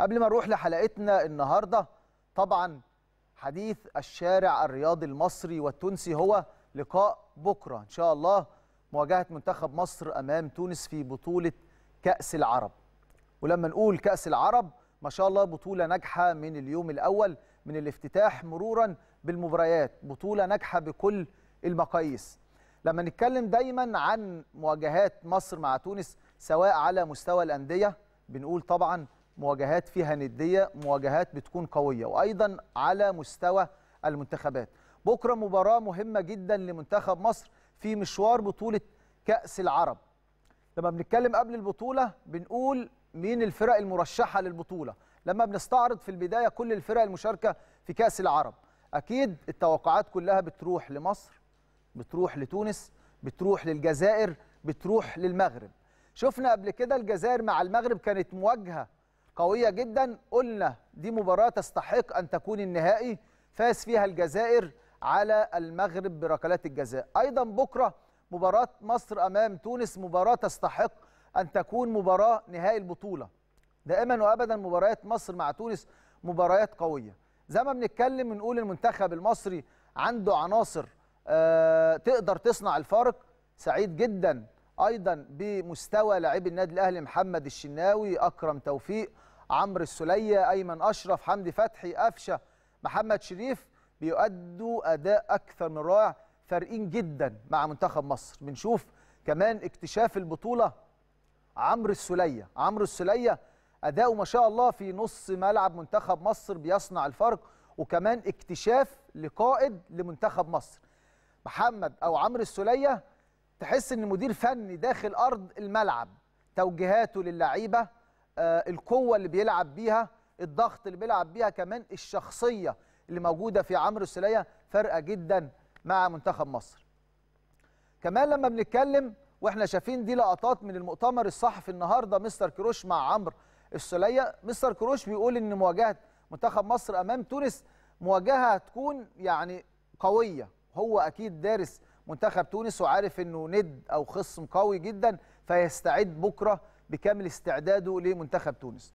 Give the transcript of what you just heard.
قبل ما نروح لحلقتنا النهارده طبعا حديث الشارع الرياضي المصري والتونسي هو لقاء بكره ان شاء الله مواجهه منتخب مصر امام تونس في بطوله كاس العرب ولما نقول كاس العرب ما شاء الله بطوله ناجحه من اليوم الاول من الافتتاح مرورا بالمباريات بطوله ناجحه بكل المقاييس لما نتكلم دايما عن مواجهات مصر مع تونس سواء على مستوى الانديه بنقول طبعا مواجهات فيها نديه مواجهات بتكون قويه وايضا على مستوى المنتخبات بكره مباراه مهمه جدا لمنتخب مصر في مشوار بطوله كاس العرب لما بنتكلم قبل البطوله بنقول مين الفرق المرشحه للبطوله لما بنستعرض في البدايه كل الفرق المشاركه في كاس العرب اكيد التوقعات كلها بتروح لمصر بتروح لتونس بتروح للجزائر بتروح للمغرب شفنا قبل كده الجزائر مع المغرب كانت مواجهه قوية جدا قلنا دي مباراة تستحق أن تكون النهائي فاز فيها الجزائر على المغرب بركلات الجزاء أيضا بكرة مباراة مصر أمام تونس مباراة تستحق أن تكون مباراة نهائي البطولة دائما وأبدا مباريات مصر مع تونس مباريات قوية زي ما بنتكلم بنقول المنتخب المصري عنده عناصر آه، تقدر تصنع الفارق سعيد جدا ايضا بمستوى لاعبي النادي الاهلي محمد الشناوي اكرم توفيق عمرو السلية ايمن اشرف حمدي فتحي قفشه محمد شريف بيؤدوا اداء اكثر من رائع فارقين جدا مع منتخب مصر بنشوف كمان اكتشاف البطوله عمرو السلية عمرو السلية اداؤه ما شاء الله في نص ملعب منتخب مصر بيصنع الفرق وكمان اكتشاف لقائد لمنتخب مصر محمد او عمرو السليه تحس ان مدير فني داخل ارض الملعب توجيهاته للعيبه آه، القوه اللي بيلعب بيها الضغط اللي بيلعب بيها كمان الشخصيه اللي موجوده في عمرو السليه فارقه جدا مع منتخب مصر كمان لما بنتكلم واحنا شايفين دي لقطات من المؤتمر الصحفي النهارده مستر كروش مع عمرو السليه، مستر كروش بيقول ان مواجهه منتخب مصر امام تونس مواجهه هتكون يعني قويه هو اكيد دارس منتخب تونس وعارف انه ند او خصم قوي جدا فيستعد بكره بكامل استعداده لمنتخب تونس